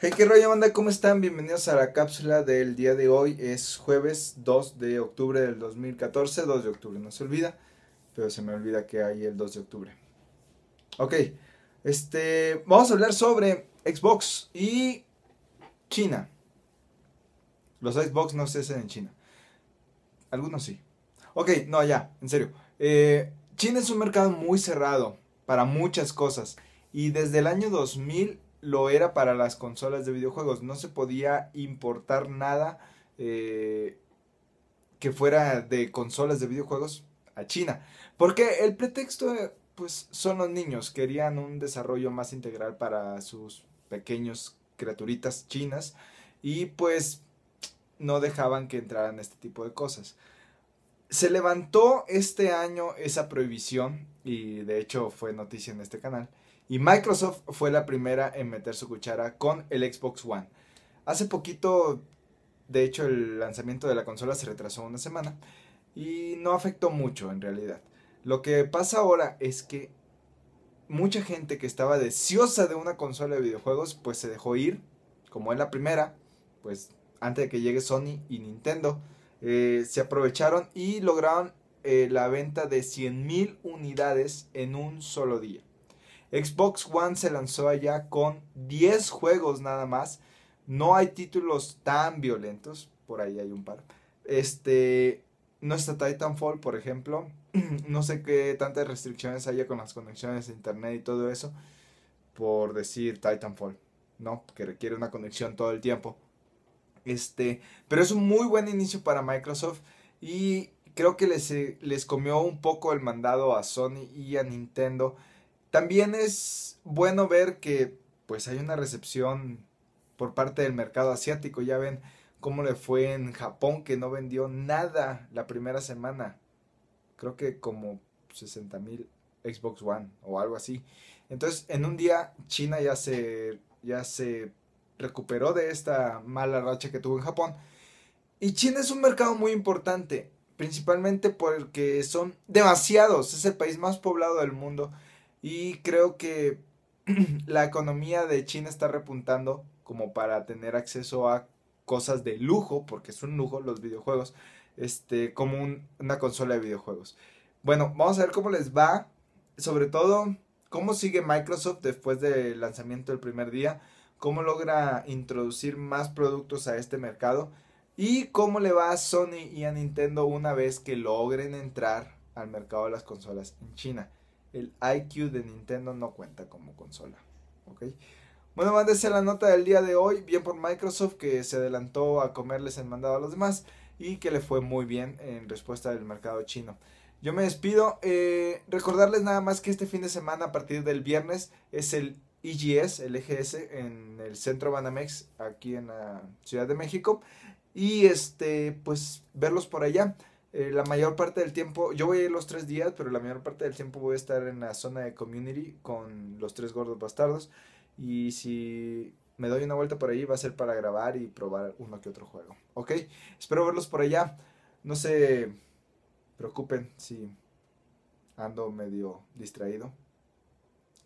Hey, qué rollo, banda, ¿cómo están? Bienvenidos a la cápsula del día de hoy. Es jueves 2 de octubre del 2014. 2 de octubre, no se olvida, pero se me olvida que hay el 2 de octubre. Ok, este, vamos a hablar sobre Xbox y China. Los Xbox no se hacen en China. Algunos sí. Ok, no, ya, en serio. Eh, China es un mercado muy cerrado para muchas cosas. Y desde el año 2000 lo era para las consolas de videojuegos. No se podía importar nada eh, que fuera de consolas de videojuegos a China. Porque el pretexto, pues, son los niños. Querían un desarrollo más integral para sus pequeños criaturitas chinas. Y pues no dejaban que entraran este tipo de cosas. Se levantó este año esa prohibición y de hecho fue noticia en este canal y Microsoft fue la primera en meter su cuchara con el Xbox One. Hace poquito, de hecho, el lanzamiento de la consola se retrasó una semana y no afectó mucho en realidad. Lo que pasa ahora es que mucha gente que estaba deseosa de una consola de videojuegos, pues se dejó ir, como es la primera, pues antes de que llegue Sony y Nintendo, eh, se aprovecharon y lograron eh, la venta de 100.000 unidades en un solo día. Xbox One se lanzó allá con 10 juegos nada más. No hay títulos tan violentos, por ahí hay un par. Este, no está Titanfall, por ejemplo. no sé qué tantas restricciones haya con las conexiones de internet y todo eso. Por decir Titanfall, ¿no? Que requiere una conexión todo el tiempo. Este, pero es un muy buen inicio para Microsoft y creo que les, eh, les comió un poco el mandado a Sony y a Nintendo también es bueno ver que pues hay una recepción por parte del mercado asiático. Ya ven cómo le fue en Japón que no vendió nada la primera semana. Creo que como 60 mil Xbox One o algo así. Entonces en un día China ya se, ya se recuperó de esta mala racha que tuvo en Japón. Y China es un mercado muy importante, principalmente porque son demasiados, es el país más poblado del mundo y creo que la economía de China está repuntando como para tener acceso a cosas de lujo, porque es un lujo los videojuegos, este, como una consola de videojuegos. Bueno, vamos a ver cómo les va, sobre todo cómo sigue Microsoft después del lanzamiento del primer día, cómo logra introducir más productos a este mercado y cómo le va a Sony y a Nintendo una vez que logren entrar al mercado de las consolas en China el IQ de Nintendo no cuenta como consola. ¿ok? Bueno, mándese esa la nota del día de hoy. Bien por Microsoft que se adelantó a comerles el mandado a los demás y que le fue muy bien en respuesta del mercado chino. Yo me despido. Eh, recordarles nada más que este fin de semana, a partir del viernes, es el EGS, el EGS, en el centro Banamex, aquí en la Ciudad de México. Y este, pues verlos por allá. Eh, la mayor parte del tiempo, yo voy a ir los tres días, pero la mayor parte del tiempo voy a estar en la zona de community con los tres gordos bastardos. Y si me doy una vuelta por ahí, va a ser para grabar y probar uno que otro juego. Ok, espero verlos por allá. No se preocupen si ando medio distraído.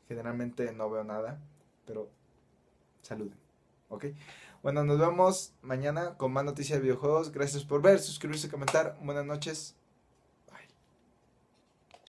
Generalmente no veo nada, pero saluden. ¿ok? Bueno, nos vemos mañana con más noticias de videojuegos. Gracias por ver, suscribirse, comentar. Buenas noches.